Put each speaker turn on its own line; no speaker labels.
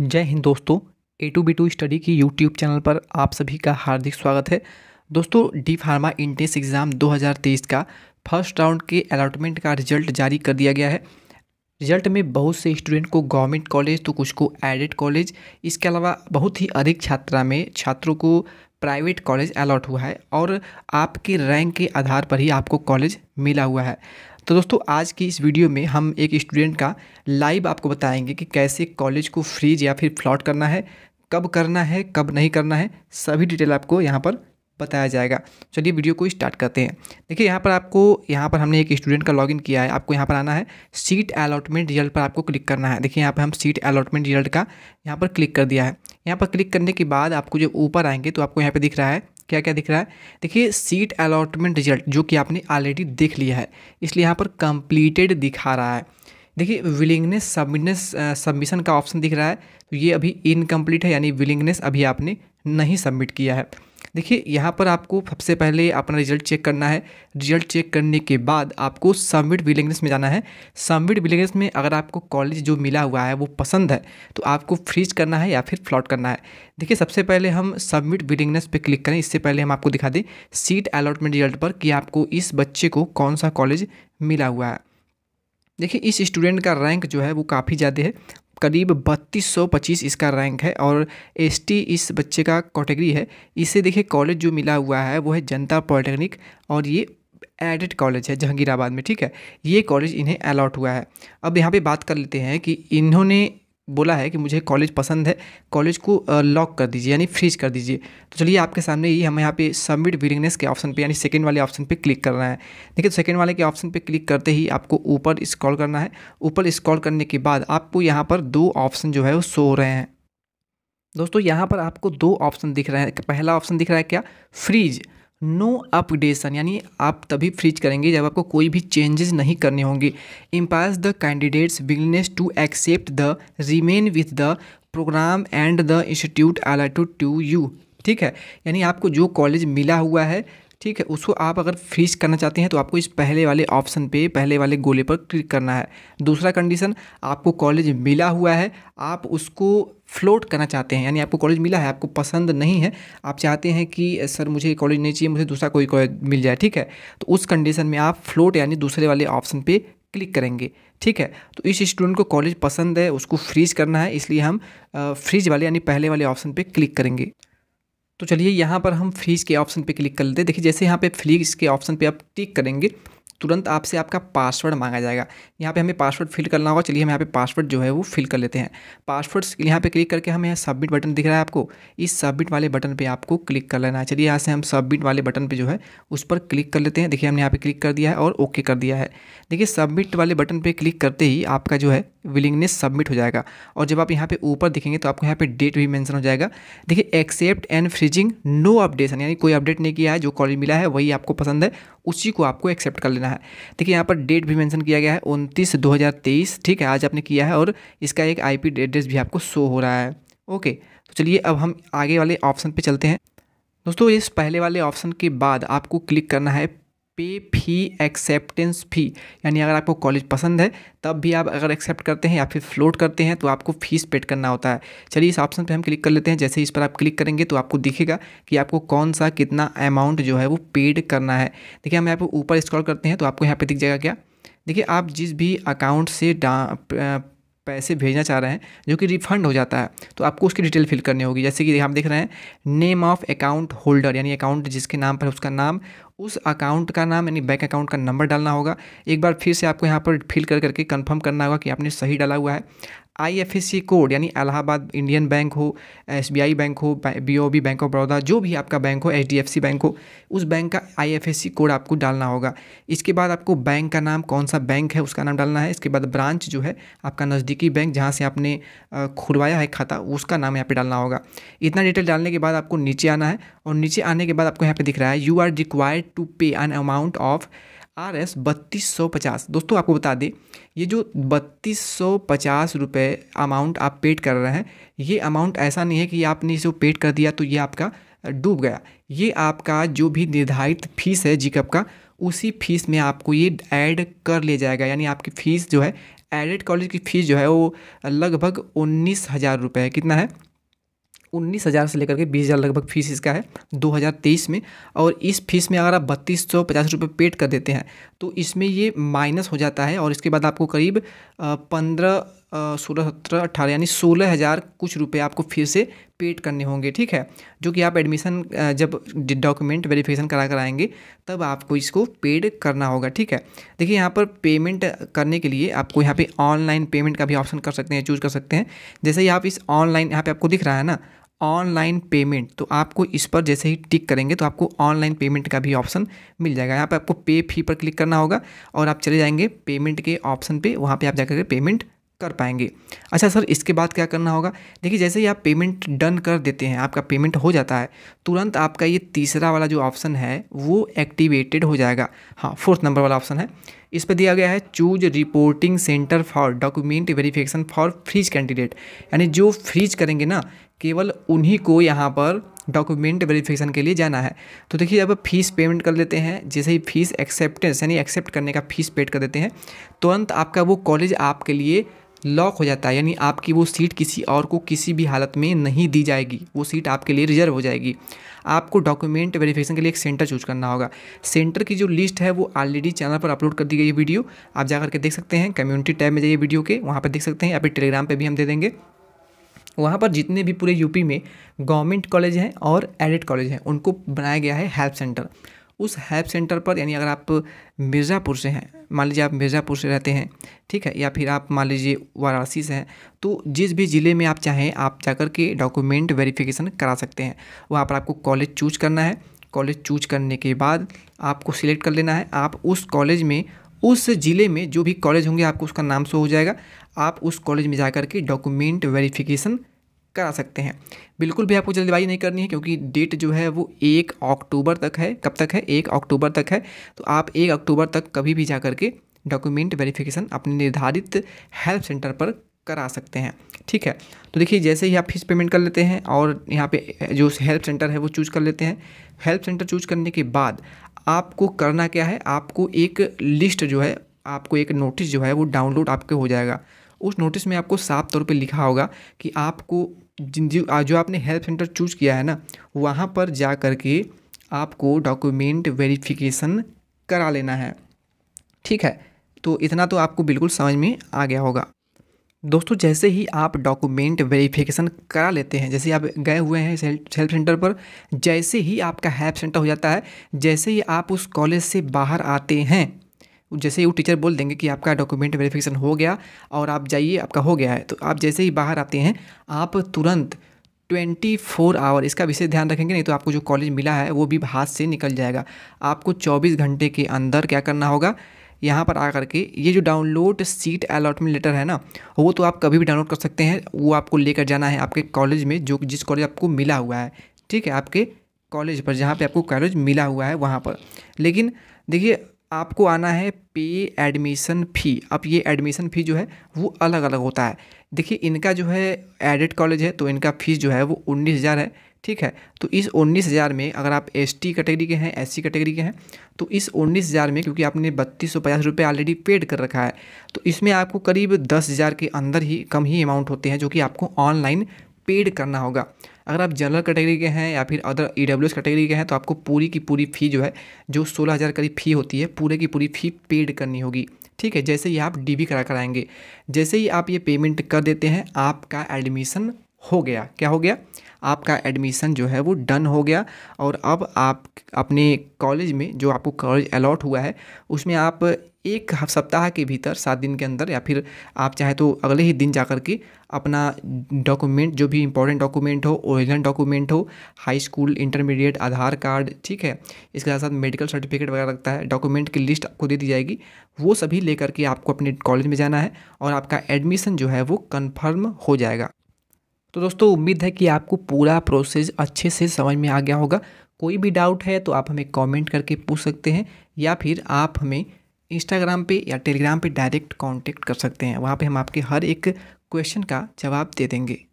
जय हिंद दोस्तों A to B to study की यूट्यूब चैनल पर आप सभी का हार्दिक स्वागत है दोस्तों डी फार्मा इंट्रेंस एग्ज़ाम 2023 का फर्स्ट राउंड के अलाटमेंट का रिजल्ट जारी कर दिया गया है रिजल्ट में बहुत से स्टूडेंट को गवर्नमेंट कॉलेज तो कुछ को एडेड कॉलेज इसके अलावा बहुत ही अधिक छात्रा में छात्रों को प्राइवेट कॉलेज अलॉट हुआ है और आपके रैंक के आधार पर ही आपको कॉलेज मिला हुआ है तो दोस्तों आज की इस वीडियो में हम एक स्टूडेंट का लाइव आपको बताएंगे कि कैसे कॉलेज को फ्रीज या फिर फ्लॉट करना है कब करना है कब नहीं करना है सभी डिटेल आपको यहाँ पर बताया जाएगा चलिए वीडियो को स्टार्ट करते हैं देखिए यहाँ पर आपको यहाँ पर हमने एक स्टूडेंट का लॉगिन किया है आपको यहाँ पर आना है सीट अलॉटमेंट रिजल्ट पर आपको क्लिक करना है देखिए यहाँ पर हम सीट अलॉटमेंट रिजल्ट का यहाँ पर क्लिक कर दिया है यहाँ पर क्लिक करने के बाद आपको जब ऊपर आएंगे तो आपको यहाँ पर दिख रहा है क्या क्या दिख रहा है देखिए सीट अलॉटमेंट रिजल्ट जो कि आपने ऑलरेडी देख लिया है इसलिए यहाँ पर कंप्लीटेड दिखा रहा है देखिए विलिंगनेस सबमिटनेस सबमिशन का ऑप्शन दिख रहा है तो ये अभी इनकम्प्लीट है यानी विलिंगनेस अभी आपने नहीं सबमिट किया है देखिए यहाँ पर आपको सबसे पहले अपना रिजल्ट चेक करना है रिजल्ट चेक करने के बाद आपको सबमिट विलिंगनेस में जाना है सबमिट विलिंगनेस में अगर आपको कॉलेज जो मिला हुआ है वो पसंद है तो आपको फ्रीज करना है या फिर फ्लॉट करना है देखिए सबसे पहले हम सबमिट विलिंगनेस पर क्लिक करें इससे पहले हम आपको दिखा दें सीट अलॉटमेंट रिजल्ट पर कि आपको इस बच्चे को कौन सा कॉलेज मिला हुआ है देखिए इस स्टूडेंट का रैंक जो है वो काफ़ी ज़्यादा है करीब बत्तीस इसका रैंक है और एस इस बच्चे का कैटेगरी है इसे देखिए कॉलेज जो मिला हुआ है वो है जनता पॉलिटेक्निक और ये एडेड कॉलेज है जहांगीराबाद में ठीक है ये कॉलेज इन्हें अलाट हुआ है अब यहाँ पे बात कर लेते हैं कि इन्होंने बोला है कि मुझे कॉलेज पसंद है कॉलेज को लॉक कर दीजिए यानी फ्रीज कर दीजिए तो चलिए आपके सामने ही हमें यहाँ पे सबमिट विलिंगनेस के ऑप्शन पे यानी सेकंड वाले ऑप्शन पे क्लिक करना है देखिए तो सेकंड वाले के ऑप्शन पे क्लिक करते ही आपको ऊपर स्क्रॉल करना है ऊपर स्क्रॉल करने के बाद आपको यहाँ पर दो ऑप्शन जो है वो सो रहे हैं दोस्तों यहाँ पर आपको दो ऑप्शन दिख रहे हैं पहला ऑप्शन दिख रहा है क्या फ्रीज नो अपडेशन यानी आप तभी फ्रीज करेंगे जब आपको कोई भी चेंजेस नहीं करने होंगे इम्पास the candidates willingness to accept the remain with the program and the institute allotted to you ठीक है यानी आपको जो कॉलेज मिला हुआ है ठीक है उसको आप अगर फ्रीज करना चाहते हैं तो आपको इस पहले वाले ऑप्शन पे पहले वाले गोले पर क्लिक करना है दूसरा कंडीशन आपको कॉलेज मिला हुआ है आप उसको फ्लोट करना चाहते हैं यानी आपको कॉलेज मिला है आपको पसंद नहीं है आप चाहते हैं कि सर मुझे कॉलेज नहीं चाहिए मुझे दूसरा कोई कॉलेज मिल जाए ठीक है तो उस कंडीशन में आप फ्लोट यानी दूसरे वाले ऑप्शन पर क्लिक करेंगे ठीक है तो इस स्टूडेंट को कॉलेज पसंद है उसको फ्रीज करना है इसलिए हम फ्रीज वाले यानी पहले वाले ऑप्शन पे क्लिक करेंगे तो चलिए यहाँ पर हम फ्रीज के ऑप्शन पे क्लिक कर लेते हैं देखिए जैसे यहाँ पे फ्रीज के ऑप्शन पे आप क्लिक करेंगे तुरंत आपसे आपका पासवर्ड मांगा जाएगा यहाँ पे हमें पासवर्ड फिल करना होगा चलिए हम यहाँ पे पासवर्ड जो है वो फिल कर लेते हैं पासवर्ड यहाँ पे क्लिक करके हमें यहाँ सबमिट बटन दिख रहा है आपको इस सबमिट वाले बटन पे आपको क्लिक कर लेना है चलिए यहाँ से हम सबमिट वाले बटन पे जो है उस पर क्लिक कर लेते हैं देखिए हमने यहाँ पर क्लिक कर दिया है और ओके कर दिया है देखिए सबमिट वाले बटन पर क्लिक करते ही आपका जो है विलिंगनेस सबमिट हो जाएगा और जब आप यहाँ पे ऊपर दिखेंगे तो आपको यहाँ पर डेट भी मैंसन हो जाएगा देखिए accept and freezing no updation यानी कोई अपडेट नहीं किया है जो कॉलेज मिला है वही आपको पसंद है उसी को आपको एक्सेप्ट कर लेना है देखिए यहाँ पर डेट भी मेंशन किया गया है उनतीस दो हज़ार तेईस ठीक है आज आपने किया है और इसका एक आईपी एड्रेस भी आपको शो हो रहा है ओके तो चलिए अब हम आगे वाले ऑप्शन पर चलते हैं दोस्तों इस पहले वाले ऑप्शन के बाद आपको क्लिक करना है पे फी एक्सेप्टेंस फी यानी अगर आपको कॉलेज पसंद है तब भी आप अगर एक्सेप्ट करते हैं या फिर फ्लोट करते हैं तो आपको फीस पेड करना होता है चलिए इस ऑप्शन पे हम क्लिक कर लेते हैं जैसे इस पर आप क्लिक करेंगे तो आपको दिखेगा कि आपको कौन सा कितना अमाउंट जो है वो पेड करना है देखिए हम यहाँ पर ऊपर स्क्रॉल करते हैं तो आपको यहाँ पर दिख जाएगा क्या देखिए आप जिस भी अकाउंट से पैसे भेजना चाह रहे हैं जो कि रिफंड हो जाता है तो आपको उसकी डिटेल फिल करनी होगी जैसे कि हम देख रहे हैं नेम ऑफ अकाउंट होल्डर यानी अकाउंट जिसके नाम पर उसका नाम उस अकाउंट का नाम यानी बैंक अकाउंट का नंबर डालना होगा एक बार फिर से आपको यहाँ पर फिल कर करके कंफर्म करना होगा कि आपने सही डाला हुआ है आई कोड यानी इलाहाबाद इंडियन बैंक हो एस बैंक हो बी बैंक ऑफ बड़ौदा जो भी आपका बैंक हो एच बैंक हो उस बैंक का आई कोड आपको डालना होगा इसके बाद आपको बैंक का नाम कौन सा बैंक है उसका नाम डालना है इसके बाद ब्रांच जो है आपका नज़दीकी बैंक जहाँ से आपने खुलवाया है खाता उसका नाम यहाँ पर डालना होगा इतना डिटेल डालने के बाद आपको नीचे आना है और नीचे आने के बाद आपको यहाँ पर दिख रहा है you are required to pay an amount of R S बत्तीस सौ पचास दोस्तों आपको बता दें ये जो बत्तीस सौ पचास रुपये अमाउंट आप पेड कर रहे हैं ये अमाउंट ऐसा नहीं है कि आपने इसे पेड कर दिया तो ये आपका डूब गया ये आपका जो भी निर्धारित फीस है जिकअप का उसी फीस में आपको ये ऐड कर लिया जाएगा यानी आपकी फ़ीस जो है एडेड कॉलेज की फ़ीस जो है वो लगभग उन्नीस हज़ार रुपये है कितना है उन्नीस हज़ार से लेकर के बीस हज़ार लगभग फीस इसका है 2023 में और इस फीस में अगर आप बत्तीस सौ पचास रुपये पेड कर देते हैं तो इसमें ये माइनस हो जाता है और इसके बाद आपको करीब पंद्रह सोलह सत्रह अट्ठारह यानी सोलह हज़ार कुछ रुपए आपको फिर से पेड करने होंगे ठीक है जो कि आप एडमिशन जब डॉक्यूमेंट वेरिफिकेशन करा कर आएंगे तब आपको इसको पेड करना होगा ठीक है देखिए यहाँ पर पेमेंट करने के लिए आपको यहाँ पे ऑनलाइन पेमेंट का भी ऑप्शन कर सकते हैं चूज कर सकते हैं जैसे ही आप इस ऑनलाइन यहाँ पे आपको दिख रहा है ना ऑनलाइन पेमेंट तो आपको इस पर जैसे ही टिक करेंगे तो आपको ऑनलाइन पेमेंट का भी ऑप्शन मिल जाएगा यहाँ पर आपको पे फी पर क्लिक करना होगा और आप चले जाएंगे पेमेंट के ऑप्शन पे वहाँ पे आप जाकर के पेमेंट कर पाएंगे अच्छा सर इसके बाद क्या करना होगा देखिए जैसे ही आप पेमेंट डन कर देते हैं आपका पेमेंट हो जाता है तुरंत आपका ये तीसरा वाला जो ऑप्शन है वो एक्टिवेटेड हो जाएगा हाँ फोर्थ नंबर वाला ऑप्शन है इस पर दिया गया है choose reporting centre for document verification for freeze candidate यानी जो फ्रीज करेंगे ना केवल उन्हीं को यहाँ पर डॉक्यूमेंट वेरिफिकेशन के लिए जाना है तो देखिए अब फीस पेमेंट कर लेते हैं जैसे ही फीस एक्सेप्टेंस यानी एक्सेप्ट करने का फीस पेड कर देते हैं तुरंत आपका वो कॉलेज आपके लिए लॉक हो जाता है यानी आपकी वो सीट किसी और को किसी भी हालत में नहीं दी जाएगी वो सीट आपके लिए रिजर्व हो जाएगी आपको डॉक्यूमेंट वेरिफिकेशन के लिए एक सेंटर चूज करना होगा सेंटर की जो लिस्ट है वो ऑलरेडी चैनल पर अपलोड कर दी गई है वीडियो आप जा करके देख सकते हैं कम्युनिटी टैब में जाइए वीडियो के वहाँ पर देख सकते हैं या फिर टेलीग्राम पर भी हम दे देंगे वहाँ पर जितने भी पूरे यूपी में गवर्नमेंट कॉलेज हैं और एडेड कॉलेज हैं उनको बनाया गया है हेल्प सेंटर उस हेल्प सेंटर पर यानी अगर आप मिर्ज़ापुर से हैं मान लीजिए आप मिर्ज़ापुर से रहते हैं ठीक है या फिर आप मान लीजिए वाराणसी से हैं तो जिस भी ज़िले में आप चाहें आप जा कर के डॉक्यूमेंट वेरिफिकेशन करा सकते हैं वहाँ पर आपको कॉलेज चूज करना है कॉलेज चूज करने के बाद आपको सिलेक्ट कर लेना है आप उस कॉलेज में उस ज़िले में जो भी कॉलेज होंगे आपको उसका नाम शो हो जाएगा आप उस कॉलेज में जा के डॉक्यूमेंट वेरिफिकेशन करा सकते हैं बिल्कुल भी आपको जल्दबाजी नहीं करनी है क्योंकि डेट जो है वो एक अक्टूबर तक है कब तक है एक अक्टूबर तक है तो आप एक अक्टूबर तक कभी भी जा के डॉक्यूमेंट वेरिफिकेशन अपने निर्धारित हेल्प सेंटर पर करा सकते हैं ठीक है तो देखिए जैसे ही आप फीस पेमेंट कर लेते हैं और यहाँ पे जो हेल्प सेंटर है वो चूज़ कर लेते हैं हेल्प सेंटर चूज करने के बाद आपको करना क्या है आपको एक लिस्ट जो है आपको एक नोटिस जो है वो डाउनलोड आपके हो जाएगा उस नोटिस में आपको साफ तौर पे लिखा होगा कि आपको जिन जो आपने हेल्प सेंटर चूज किया है ना वहाँ पर जा कर के आपको डॉक्यूमेंट वेरिफिकेशन करा लेना है ठीक है तो इतना तो आपको बिल्कुल समझ में आ गया होगा दोस्तों जैसे ही आप डॉक्यूमेंट वेरिफिकेशन करा लेते हैं जैसे आप गए हुए हैं हेल्प सेंटर पर जैसे ही आपका हेल्प सेंटर हो जाता है जैसे ही आप उस कॉलेज से बाहर आते हैं जैसे ही वो टीचर बोल देंगे कि आपका डॉक्यूमेंट वेरिफिकेशन हो गया और आप जाइए आपका हो गया है तो आप जैसे ही बाहर आते हैं आप तुरंत ट्वेंटी फोर आवर इसका विशेष ध्यान रखेंगे नहीं तो आपको जो कॉलेज मिला है वो भी हाथ से निकल जाएगा आपको चौबीस घंटे के अंदर क्या करना होगा यहाँ पर आ के ये जो डाउनलोड सीट अलॉटमेंट लेटर है ना वो तो आप कभी भी डाउनलोड कर सकते हैं वो आपको लेकर जाना है आपके कॉलेज में जो जिस कॉलेज आपको मिला हुआ है ठीक है आपके कॉलेज पर जहाँ पे आपको कॉलेज मिला हुआ है वहाँ पर लेकिन देखिए आपको आना है पे एडमिशन फ़ी अब ये एडमिशन फ़ी जो है वो अलग अलग होता है देखिए इनका जो है एडेड कॉलेज है तो इनका फ़ीस जो है वो उन्नीस हज़ार है ठीक है तो इस उन्नीस हज़ार में अगर आप एस टी कैटेगरी के हैं एस सी कैटेगरी के हैं तो इस उन्नीस हज़ार में क्योंकि आपने बत्तीस सौ पचास रुपये ऑलरेडी पेड कर रखा है तो इसमें आपको करीब दस हज़ार के अंदर ही कम ही अमाउंट होते हैं जो कि आपको ऑनलाइन पेड करना होगा अगर आप जनरल कैटेगरी के हैं या फिर other E W S category के हैं तो आपको पूरी की पूरी फ़ी जो है जो सोलह हज़ार करीब फ़ी होती है पूरे की पूरी फ़ी पेड करनी होगी ठीक है जैसे ही आप डी बी करा कराएंगे जैसे ही आप ये पेमेंट कर देते हैं आपका एडमिशन हो गया क्या हो गया आपका एडमिशन जो है वो डन हो गया और अब आप अपने कॉलेज में जो आपको कॉलेज अलॉट हुआ है उसमें आप एक सप्ताह के भीतर सात दिन के अंदर या फिर आप चाहे तो अगले ही दिन जा कर के अपना डॉक्यूमेंट जो भी इंपॉर्टेंट डॉक्यूमेंट हो ओरिजिनल डॉक्यूमेंट हो high school intermediate Aadhaar card ठीक है इसके साथ साथ मेडिकल सर्टिफिकेट वगैरह लगता है डॉक्यूमेंट की लिस्ट आपको दे दी जाएगी वो सभी लेकर के आपको अपने कॉलेज में जाना है और आपका एडमिशन जो है वो कन्फर्म हो जाएगा तो दोस्तों उम्मीद है कि आपको पूरा प्रोसेस अच्छे से समझ में आ गया होगा कोई भी डाउट है तो आप हमें कमेंट करके पूछ सकते हैं या फिर आप हमें इंस्टाग्राम पे या टेलीग्राम पे डायरेक्ट कांटेक्ट कर सकते हैं वहाँ पे हम आपके हर एक क्वेश्चन का जवाब दे देंगे